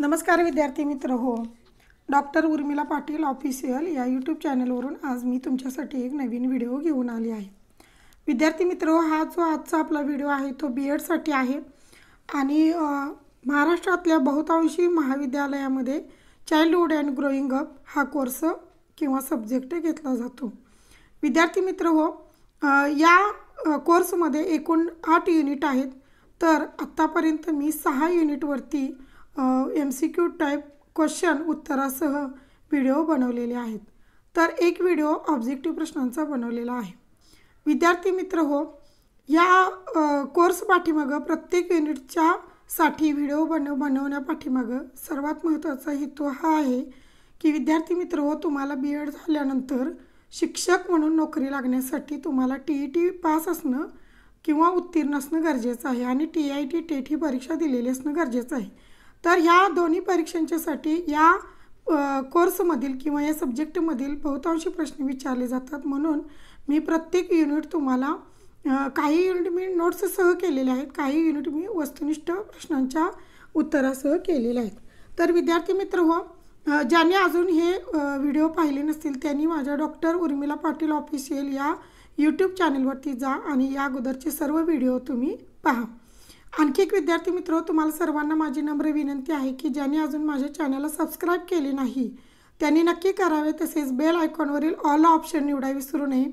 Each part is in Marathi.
नमस्कार विद्यार्थी मित्र हो डॉक्टर उर्मिला पाटील ऑफिशियल या यूट्यूब चॅनलवरून आज मी तुमच्यासाठी एक नवीन व्हिडिओ घेऊन आली आहे विद्यार्थी मित्र हो, हा जो आजचा आपला व्हिडिओ आहे तो बी एडसाठी आहे आणि महाराष्ट्रातल्या बहुतांशी महाविद्यालयामध्ये चाईल्डहूड अँड ग्रोईंग अप हा कोर्स किंवा सब्जेक्ट घेतला जातो विद्यार्थी मित्र हो या कोर्समध्ये एकूण आठ युनिट आहेत तर आत्तापर्यंत मी सहा युनिटवरती M C Q type question उत्तरासह व्हिडिओ बनवलेले आहेत तर एक व्हिडिओ ऑब्जेक्टिव्ह प्रश्नांचा बनवलेला आहे विद्यार्थी मित्र हो या कोर्स पाठीमागं प्रत्येक युनिटच्या साठी व्हिडिओ बनव बनवण्या पाठीमागं सर्वात महत्त्वाचा हेतू हा आहे की विद्यार्थी मित्र हो तुम्हाला बी एड झाल्यानंतर शिक्षक म्हणून नोकरी लागण्यासाठी तुम्हाला टी ई टी पास असणं किंवा उत्तीर्ण असणं गरजेचं आहे आणि टी आय टी टेट ही परीक्षा दिलेली असणं गरजेचं आहे तर ह्या दोन्ही परीक्षांच्यासाठी या कोर्समधील किंवा या सब्जेक्टमधील बहुतांशी प्रश्न विचारले जातात म्हणून मी प्रत्येक युनिट तुम्हाला काही युनिट मी नोट्ससह केलेले आहेत काही युनिट मी वस्तुनिष्ठ प्रश्नांच्या उत्तरासह केलेले आहेत तर विद्यार्थी मित्र हो ज्याने अजून हे व्हिडिओ पाहिले नसतील त्यांनी माझ्या डॉक्टर उर्मिला पाटील ऑफिशियल या यूट्यूब चॅनलवरती जा आणि या अगोदरचे सर्व व्हिडिओ तुम्ही पहा आणखी एक विद्यार्थी मित्र तुम्हाला सर्वांना माझी नम्र विनंती आहे की ज्यांनी अजून माझ्या चॅनलला सबस्क्राईब केले नाही त्यांनी नक्की करावे तसेच बेल आयकॉनवरील ऑल ऑप्शन निवडा विसरू नये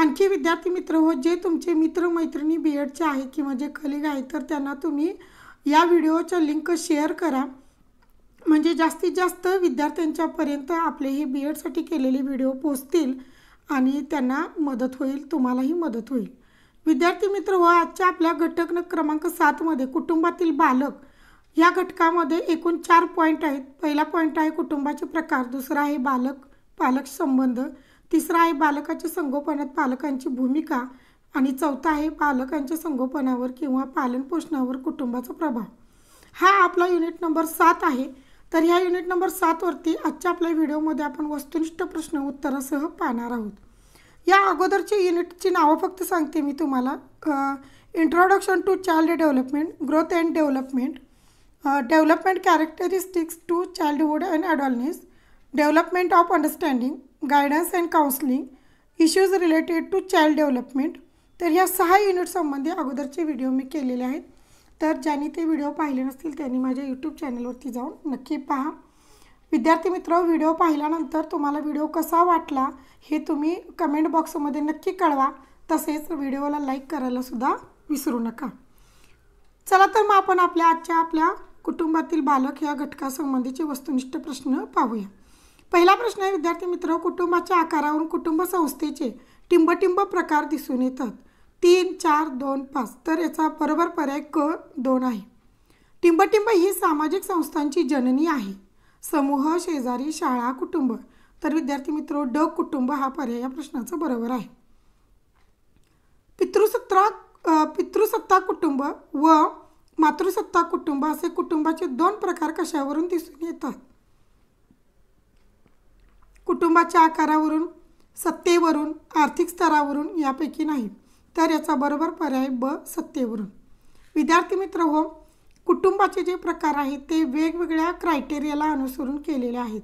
आणखी विद्यार्थी मित्र हो जे तुमचे मित्रमैत्रिणी बी एडचे आहेत किंवा जे कलिग आहेत तर त्यांना तुम्ही या व्हिडिओच्या लिंक शेअर करा म्हणजे जास्तीत जास्त विद्यार्थ्यांच्यापर्यंत आपले हे बी एडसाठी केलेले व्हिडिओ पोचतील आणि त्यांना मदत होईल तुम्हालाही मदत होईल विद्यार्थी मित्र व आजच्या आपल्या घटक क्रमांक सातमध्ये कुटुंबातील बालक या घटकामध्ये एकूण चार पॉईंट आहेत पहिला पॉईंट आहे कुटुंबाचे प्रकार दुसरा आहे बालक पालक संबंध तिसरा आहे बालकाच्या संगोपनात पालकांची भूमिका आणि चौथा आहे पालकांच्या संगोपनावर किंवा पालनपोषणावर कुटुंबाचा प्रभाव हा आपला युनिट नंबर सात आहे तर ह्या युनिट नंबर सातवरती आजच्या आपल्या व्हिडिओमध्ये आपण वस्तुनिष्ठ प्रश्न उत्तरासह पाहणार आहोत या अगोदरच्या युनिटची नावं फक्त सांगते मी तुम्हाला introduction to child development growth and development development characteristics to childhood and adolescence development of understanding guidance and counselling issues related to child development तर ह्या सहा युनिटसंबंधी अगोदरचे व्हिडिओ मी केलेले आहेत तर ज्यांनी ते व्हिडिओ पाहिले नसतील त्यांनी माझ्या यूट्यूब चॅनलवरती जाऊन नक्की पहा विद्यार्थी मित्र व्हिडिओ पाहिल्यानंतर तुम्हाला व्हिडिओ कसा वाटला हे तुम्ही कमेंट बॉक्समध्ये नक्की कळवा तसेच व्हिडिओला लाईक करायलासुद्धा विसरू नका चला तर मग आपण आपल्या आजच्या आपल्या कुटुंबातील बालक या घटकासंबंधीचे वस्तुनिष्ठ प्रश्न पाहूया पहिला प्रश्न आहे विद्यार्थी मित्र कुटुंबाच्या आकारावरून कुटुंब संस्थेचे टिंबटिंब प्रकार दिसून येतात तीन चार दोन पाच तर याचा बरोबर पर्याय क दोन आहे टिंबटिंब ही सामाजिक संस्थांची जननी आहे समूह शेजारी शाळा कुटुंब तर विद्यार्थी मित्र ड कुटुंब हा पर्याय या प्रश्नाचा बरोबर आहे पितृसत्ता पितृसत्ता कुटुंब व मातृसत्ता कुटुंब असे कुटुंबाचे दोन प्रकार कशावरून दिसून येतात कुटुंबाच्या आकारावरून सत्तेवरून आर्थिक स्तरावरून यापैकी नाही तर याचा बरोबर पर्याय ब सत्तेवरून विद्यार्थी मित्र हो कुटुंबाचे जे प्रकार आहेत ते वेगवेगळ्या क्रायटेरियाला अनुसरून केलेले आहेत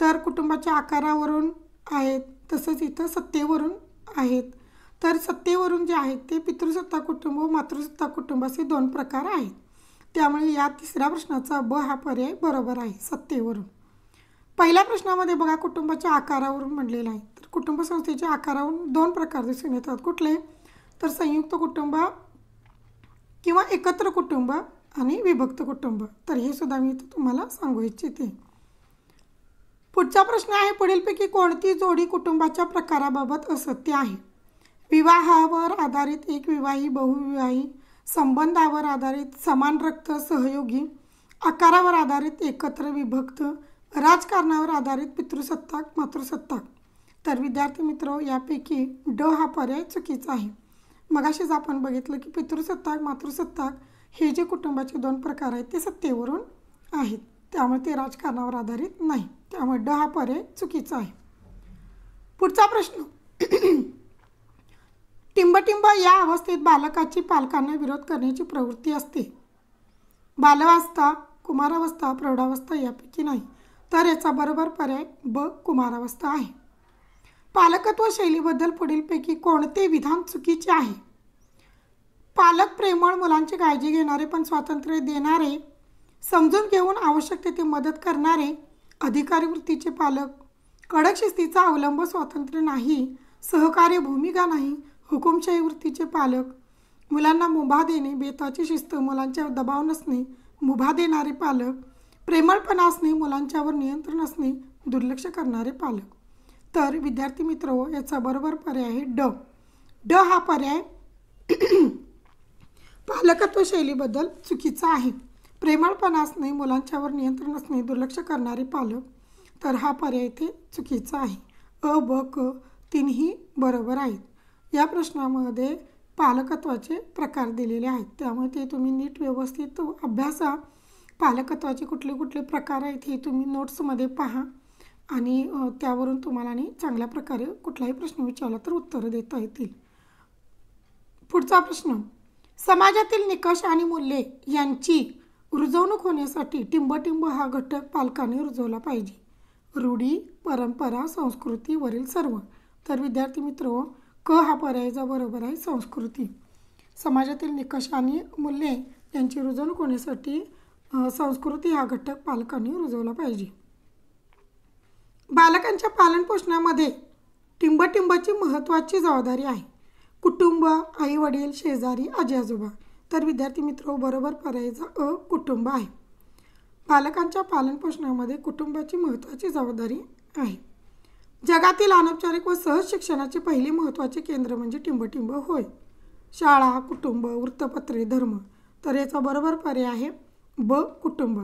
तर कुटुंबाच्या आकारावरून आहेत तसंच इथं सत्तेवरून आहेत तर सत्तेवरून जे आहेत ते पितृसत्ता कुटुंब व मातृसत्ता कुटुंब असे दोन प्रकार आहेत त्यामुळे या तिसऱ्या प्रश्नाचा ब हा पर्याय बरोबर आहे सत्तेवरून पहिल्या प्रश्नामध्ये बघा कुटुंबाच्या आकारावरून म्हणलेलं आहे तर कुटुंब संस्थेच्या आकारावरून दोन प्रकार दिसून येतात कुठले तर संयुक्त कुटुंब किंवा एकत्र कुटुंब आणि विभक्त कुटुंब तर हे सुद्धा मी तुम्हाला सांगू इच्छिते पुढचा प्रश्न आहे पुढीलपैकी कोणती जोडी कुटुंबाच्या प्रकाराबाबत असत्य आहे विवाहावर आधारित एक विवाही बहुविवाही संबंधावर आधारित समान रक्त सहयोगी आकारावर आधारित एकत्र विभक्त राजकारणावर आधारित पितृसत्ताक मातृसत्ताक तर विद्यार्थी मित्र यापैकी ड हा पर्याय चुकीचा आहे मगाशीच आपण बघितलं की पितृसत्ताक मातृसत्ताक हे जे कुटुंबाचे दोन प्रकार आहेत ते सत्तेवरून आहेत त्यामुळे ते राजकारणावर आधारित नाही त्यामुळे ड हा पर्याय चुकीचा आहे पुढचा प्रश्न टिंबटिंब या अवस्थेत बालकाची पालकांना विरोध करण्याची प्रवृत्ती असते बालावस्था कुमारावस्था प्रौढावस्था यापैकी नाही तर याचा बरोबर पर्याय ब कुमारावस्था आहे पालकत्व शैलीबद्दल पुढीलपैकी कोणते विधान चुकीचे आहे पालक प्रेमळ मुलांची काळजी घेणारे पण स्वातंत्र्य देणारे समजून घेऊन आवश्यक तेथे मदत करणारे अधिकारी वृत्तीचे पालक कडक शिस्तीचा अवलंब स्वातंत्र्य नाही सहकार्य भूमिका नाही हुकुमशाही वृत्तीचे पालक मुलांना मुभा देणे बेताची शिस्त मुलांच्यावर दबाव नसणे मुभा देणारे पालक प्रेमळपणा असणे मुलांच्यावर नियंत्रण असणे दुर्लक्ष करणारे पालक तर विद्यार्थी मित्र याचा बरोबर पर्याय आहे ड ड हा पर्याय पालकत्व शैलीबद्दल चुकीचा आहे प्रेमळपणा असणे मुलांच्यावर नियंत्रण असणे दुर्लक्ष करणारे पालक तर हा पर्याय इथे चुकीचा आहे अ ब क तीनही बरोबर आहेत या प्रश्नामध्ये पालकत्वाचे प्रकार दिलेले आहेत त्यामुळे ते तुम्ही नीट व्यवस्थित अभ्यासा पालकत्वाचे कुठले कुठले प्रकार आहेत हे तुम्ही नोट्समध्ये पहा आणि त्यावरून तुम्हाला आणि चांगल्या प्रकारे कुठलाही प्रश्न विचारला तर उत्तरं देता येतील पुढचा प्रश्न समाजातील निकष आणि मूल्ये यांची रुजवणूक होण्यासाठी टिंबटिंब हा घटक पालकांनी रुजवला पाहिजे रूढी परंपरा संस्कृतीवरील सर्व तर विद्यार्थी मित्र क हा पर्यायचा बरोबर आहे संस्कृती समाजातील निकष आणि मूल्ये यांची रुजवणूक होण्यासाठी संस्कृती हा घटक पालकांनी रुजवला पाहिजे बालकांच्या पालनपोषणामध्ये टिंबटिंबाची महत्त्वाची जबाबदारी आहे कुटुंब आई वडील शेजारी आजी आजोबा तर विद्यार्थी मित्र बरोबर पर्यायचा अ कुटुंब आहे पालकांच्या पालनपोषणामध्ये कुटुंबाची महत्त्वाची जबाबदारी आहे जगातील अनौपचारिक व सहज शिक्षणाचे पहिले महत्त्वाचे केंद्र म्हणजे टिंबटिंब होय शाळा कुटुंब वृत्तपत्रे धर्म तर याचा बरोबर पर्याय आहे ब कुटुंब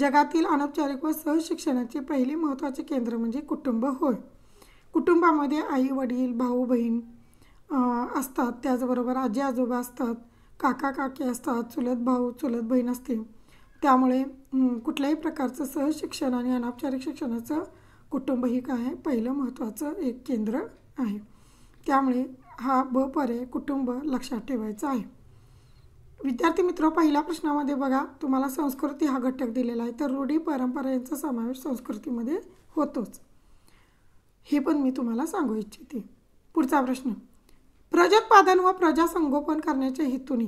जगातील अनौपचारिक व सहज शिक्षणाचे पहिले महत्त्वाचे केंद्र म्हणजे कुटुंब होय कुटुंबामध्ये आई वडील भाऊ बहीण असतात त्याचबरोबर आजी आजोबा असतात काका काकी असतात चुलत भाऊ चुलत बहीण असते त्यामुळे कुठल्याही प्रकारचं सहशिक्षण शिक्षण आणि अनौपचारिक शिक्षणाचं कुटुंब ही काय आहे पहिलं महत्त्वाचं एक केंद्र आहे त्यामुळे हा ब पर्याय कुटुंब लक्षात ठेवायचा आहे विद्यार्थी मित्र पहिल्या प्रश्नामध्ये बघा तुम्हाला संस्कृती हा घटक दिलेला आहे तर रूढी परंपरा यांचा समावेश संस्कृतीमध्ये होतोच हे पण मी तुम्हाला सांगू इच्छिते पुढचा प्रश्न प्रजोत्पादन व प्रजासंगोपन करण्याच्या हेतूने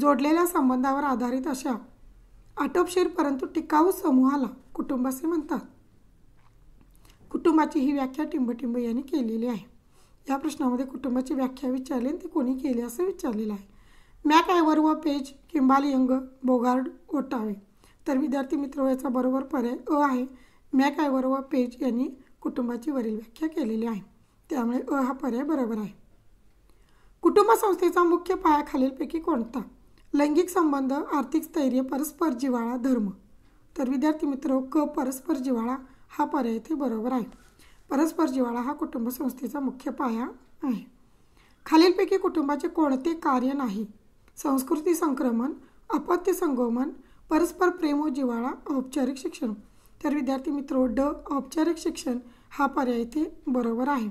जोडलेल्या संबंधावर आधारित अशा आटोपशीर परंतु टिकाऊ समूहाला कुटुंब असे म्हणतात कुटुंबाची ही व्याख्या टिंबटिंब यांनी केलेली आहे या प्रश्नामध्ये कुटुंबाची व्याख्या विचारली ते कोणी केली असं विचारलेलं आहे मॅक आयवर व Page Kimball Young Bogardus Ottaway तर विद्यार्थी मित्र याचा बरोबर पर्याय अ आहे मॅक आयवर व पेज यांनी कुटुंबाची वरील व्याख्या केलेली आहे त्यामुळे अ हा पर्याय बरोबर आहे कुटुंब संस्थेचा मुख्य पाया खालीलपैकी कोणता लैंगिक संबंध आर्थिक स्थैर्य परस्पर जिवाळा धर्म तर विद्यार्थी मित्र क परस्पर जिवाळा हा पर्याय इथे बरोबर आहे परस्पर जिवाळा हा कुटुंब संस्थेचा मुख्य पाया आहे खालीलपैकी कुटुंबाचे कोणते कार्य नाही संस्कृती संक्रमण अपत्य संगोमन परस्पर प्रेम व जिवाळा औपचारिक शिक्षण तर विद्यार्थी मित्रो ड औपचारिक शिक्षण हा पर्याय इथे बरोबर आहे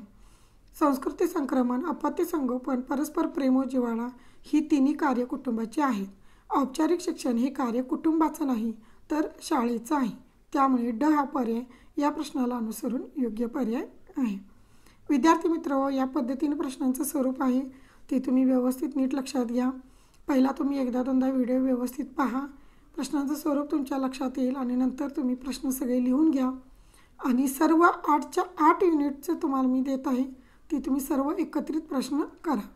संस्कृती संक्रमण अपत्य संगोपन परस्पर प्रेमो जिवाळा ही तिन्ही कार्य कुटुंबाची आहेत औपचारिक शिक्षण हे कार्य कुटुंबाचं नाही तर शाळेचं आहे त्यामुळे ड हा पर्याय या प्रश्नाला अनुसरून योग्य पर्याय आहे विद्यार्थी मित्र या पद्धतीने प्रश्नांचं स्वरूप आहे ते तुम्ही व्यवस्थित नीट लक्षात घ्या पहिला तुम्ही एकदा दोनदा व्हिडिओ व्यवस्थित पहा प्रश्नांचं स्वरूप तुमच्या लक्षात येईल आणि नंतर तुम्ही प्रश्न सगळे लिहून घ्या आणि सर्व आठच्या आठ युनिटचं तुम्हाला मी देत आहे ते तुम्ही सर्व एकत्रित प्रश्न करा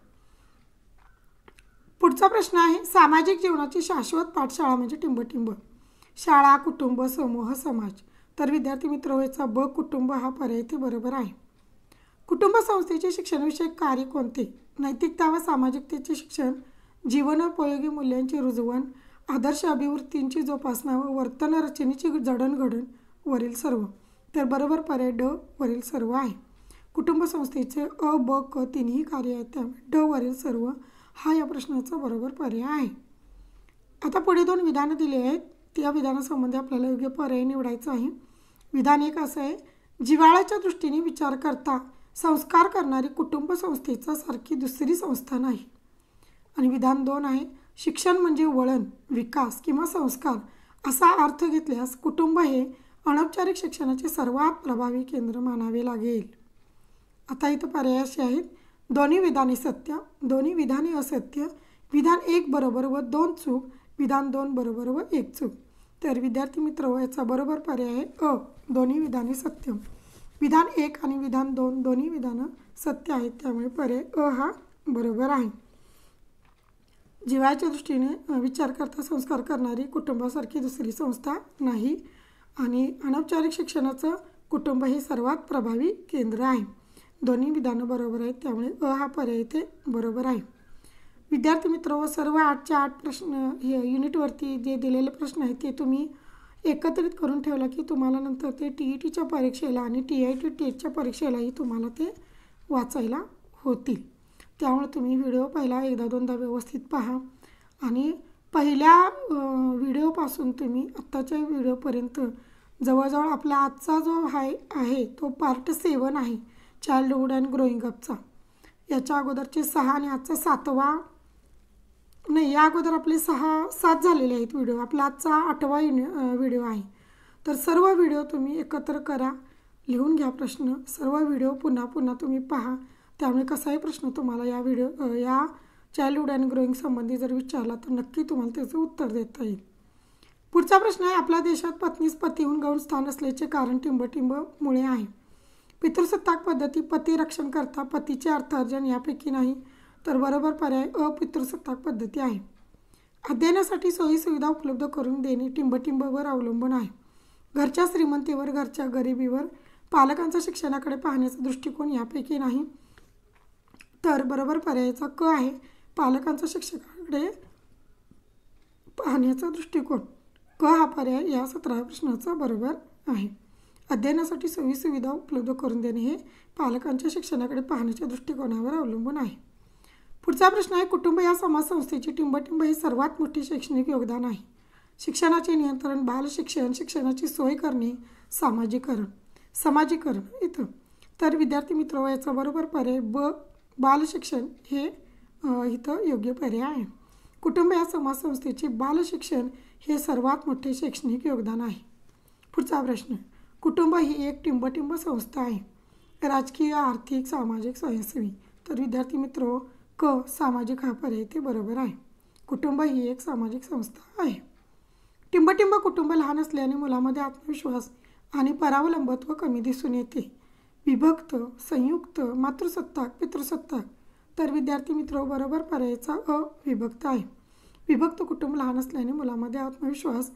पुढचा प्रश्न आहे सामाजिक जीवनाची शाश्वत पाठशाळा म्हणजे टिंबटिंब शाळा कुटुंब समूह समाज तर विद्यार्थी मित्र याचा ब कुटुंब हा पर्याय ते बरोबर आहे कुटुंब संस्थेचे शिक्षणविषयक कार्य कोणते नैतिकता व सामाजिकतेचे शिक्षण जीवनोपयोगी मूल्यांची रुजवण आदर्श अभिवृत्तींची जोपासना व वर्तन रचनेची जडणघडण वरील सर्व तर बरोबर पर्याय ड वरील सर्व आहे कुटुंब संस्थेचे अ ब क तिन्ही कार्य आहेत त्यामुळे ड वरील सर्व हा या प्रश्नाचा बरोबर पर्याय आहे आता पुढे दोन विधानं दिली आहेत त्या विधानासंबंधी आपल्याला योग्य पर्याय निवडायचा आहे विधान एक असं आहे जिवाळ्याच्या दृष्टीने विचार करता संस्कार करणारी कुटुंब सारखी दुसरी संस्था नाही आणि विधान दोन आहे शिक्षण म्हणजे वळण विकास किंवा संस्कार असा अर्थ घेतल्यास कुटुंब हे अनौपचारिक शिक्षणाचे सर्वात प्रभावी केंद्र मानावे लागेल आता इथं पर्याय असे आहेत दोन्ही विधाने सत्य दोन्ही विधाने असत्य विधान एक बरोबर व दोन चूक विधान दोन बरोबर व एक चूक तर विद्यार्थी मित्र याचा बरोबर पर्याय आहे अ दोन्ही विधाने सत्य विधान एक आणि विधान दोन दोन्ही विधानं सत्य आहेत त्यामुळे पर्याय अ हा बरोबर आहे जीवाच्या दृष्टीने विचार करता संस्कार करणारी कुटुंबासारखी दुसरी संस्था नाही आणि अनौपचारिक शिक्षणाचं कुटुंब हे सर्वात प्रभावी केंद्र आहे दोन्ही विधानं बरोबर आहेत त्यामुळे अ हा पर्याय इथे बरोबर आहे विद्यार्थी मित्र व हो, सर्व आठच्या आठ प्रश्न हे युनिटवरती जे दिलेले प्रश्न आहेत ते तुम्ही एकत्रित करून ठेवला की तुम्हाला नंतर ते टी ई टीच्या परीक्षेला आणि टी आय टी टेटच्या परीक्षेलाही तुम्हाला ते वाचायला होतील त्यामुळे तुम्ही व्हिडिओ पहिला एकदा दोनदा व्यवस्थित पहा आणि पहिल्या व्हिडिओपासून तुम्ही आत्ताच्या व्हिडिओपर्यंत जवळजवळ आपला आजचा जो हाय आहे तो पार्ट सेवन आहे चाइल्डहूड अँड ग्रोईंग अपचा याच्या अगोदरचे सहा आणि आजचा सातवा नाही या अगोदर आपले सहा सात झालेले आहेत व्हिडिओ आपला आजचा आठवा व्हिडिओ आहे तर सर्व व्हिडिओ तुम्ही एकत्र करा लिहून घ्या प्रश्न सर्व व्हिडिओ पुन्हा पुन्हा तुम्ही पहा त्यामुळे कसाही प्रश्न तुम्हाला या व्हिडिओ या चाइल्डहूड अँड ग्रोईंग संबंधी जर विचारला तर नक्की तुम्हाला त्याचं उत्तर देता येईल पुढचा प्रश्न आहे आपल्या देशात पत्नीस पतीहून गौण स्थान असल्याचे कारण टिंबटिंबमुळे आहे पितृसत्ताक पद्धती पती रक्षण करता पतीचे अर्थार्जन यापैकी नाही तर बरोबर पर्याय अपितृसत्ताक पद्धती आहे अध्ययनासाठी सोयीसुविधा उपलब्ध करून देणे टिंबटिंबवर अवलंबून आहे घरच्या श्रीमंतीवर घरच्या गरिबीवर पालकांचा शिक्षणाकडे पाहण्याचा दृष्टिकोन यापैकी नाही तर बरोबर पर्यायाचा क आहे पालकांचा शिक्षकाकडे पाहण्याचा दृष्टिकोन क हा पर्याय या सतरा प्रश्नाचा बरोबर आहे अध्ययनासाठी सोयी सुविधा उपलब्ध करून देणे हे पालकांच्या शिक्षणाकडे पाहण्याच्या दृष्टिकोनावर अवलंबून आहे पुढचा प्रश्न आहे कुटुंब या समाजसंस्थेची टिंबटिंब हे सर्वात मोठे शैक्षणिक योगदान आहे शिक्षणाचे नियंत्रण बाल शिक्षण शिक्षणाची सोय करणे सामाजिकरण समाजीकरण इथं तर विद्यार्थी मित्र याचा बरोबर पर्याय ब बाल शिक्षण हे इथं योग्य पर्याय आहे कुटुंब या समाजसंस्थेचे बाल शिक्षण हे सर्वात मोठे शैक्षणिक योगदान आहे पुढचा प्रश्न कुटुंब ही एक टिंबटिंब संस्था आहे राजकीय आर्थिक सामाजिक स्वयंसेवी तर विद्यार्थी मित्र क सामाजिक हा पर्याय ते बरोबर आहे कुटुंब ही एक सामाजिक संस्था आहे टिंबटिंब कुटुंब लहान असल्याने मुलामध्ये आत्मविश्वास आणि परावलंबत्व कमी दिसून येते विभक्त संयुक्त मातृसत्ताक पितृसत्ताक तर विद्यार्थी मित्र बरोबर पर्यायचा विभक्त आहे विभक्त कुटुंब लहान असल्याने मुलामध्ये आत्मविश्वास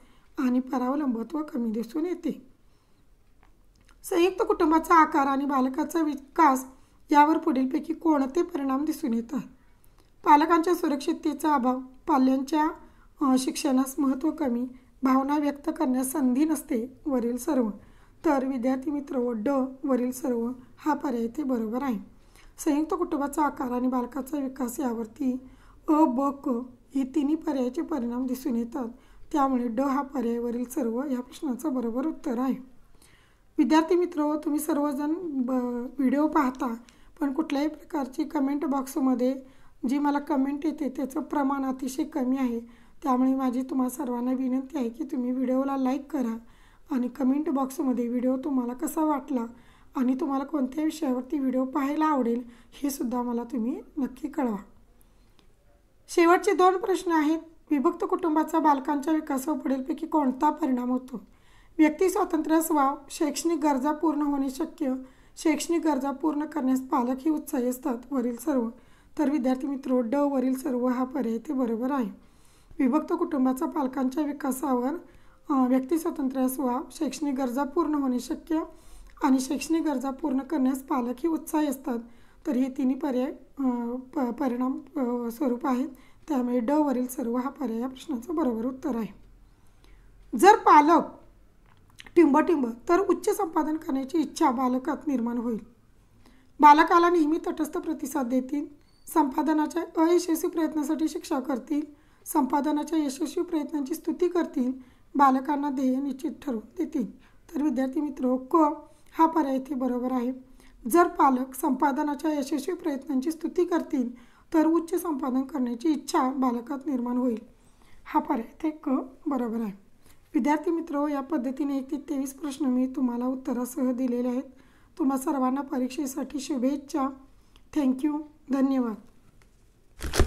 आणि परावलंबत्व कमी दिसून येते संयुक्त कुटुंबाचा आकार आणि बालकाचा विकास यावर पुढीलपैकी कोणते परिणाम दिसून येतात पालकांच्या सुरक्षिततेचा अभाव पाल्यांच्या शिक्षणास महत्त्व कमी भावना व्यक्त करण्यास संधी नसते वरील सर्व तर विद्यार्थी मित्र व ड वरील सर्व हा पर्याय ते बरोबर आहे संयुक्त कुटुंबाचा आकार आणि बालकाचा विकास यावरती अ ब क हे तिन्ही पर्यायाचे परिणाम दिसून येतात त्यामुळे ड हा पर्यायावरील सर्व या प्रश्नाचं बरोबर उत्तर आहे विद्यार्थी मित्र तुम्ही सर्वजण ब व्हिडिओ पाहता पण कुठल्याही प्रकारची कमेंट बॉक्समध्ये जी मला कमेंट येते त्याचं प्रमाण अतिशय कमी आहे त्यामुळे माझी तुम्हाला सर्वांना विनंती आहे की तुम्ही व्हिडिओला लाईक करा आणि कमेंट बॉक्समध्ये व्हिडिओ तुम्हाला कसा वाटला आणि तुम्हाला कोणत्या विषयावरती व्हिडिओ पाहायला आवडेल हे सुद्धा मला तुम्ही नक्की कळवा शेवटचे दोन प्रश्न आहेत विभक्त कुटुंबाचा बालकांच्या विकासावर पुढीलपैकी कोणता परिणाम होतो व्यक्ती स्वातंत्र्य स्वाव शैक्षणिक गरजा पूर्ण होणे शक्य शैक्षणिक गरजा पूर्ण करण्यास पालक ही उत्साही असतात वरील सर्व तर विद्यार्थी मित्रो ड वरील सर्व हा पर्याय ते बरोबर आहे विभक्त कुटुंबाचा पालकांच्या विकासावर व्यक्ती स्वातंत्र्य स्वाव शैक्षणिक गरजा पूर्ण होणे शक्य आणि शैक्षणिक गरजा पूर्ण करण्यास पालक ही उत्साही असतात तर हे तिन्ही पर्याय प परिणाम स्वरूप आहेत त्यामुळे ड वरील सर्व हा पर्याय या प्रश्नाचं बरोबर उत्तर आहे जर पालक टिंबटिंब तर उच्च संपादन करण्याची इच्छा बालकात निर्माण होईल बालकाला नेहमी तटस्थ प्रतिसाद देतील संपादनाच्या अयशस्वी प्रयत्नासाठी शिक्षा करतील संपादनाच्या यशस्वी प्रयत्नांची स्तुती करतील बालकांना ध्येय निश्चित ठरवून देतील तर विद्यार्थी मित्र क हा पर्याय इथे बरोबर आहे जर पालक संपादनाच्या यशस्वी प्रयत्नांची स्तुती करतील तर उच्च संपादन करण्याची इच्छा बालकात निर्माण होईल हा पर्याय इथे क बरोबर आहे विद्यार्थी मित्र या पद्धतीने एक ते तेवीस प्रश्न मी तुम्हाला उत्तरासह दिलेले आहेत तुम्हा सर्वांना परीक्षेसाठी शुभेच्छा थँक्यू धन्यवाद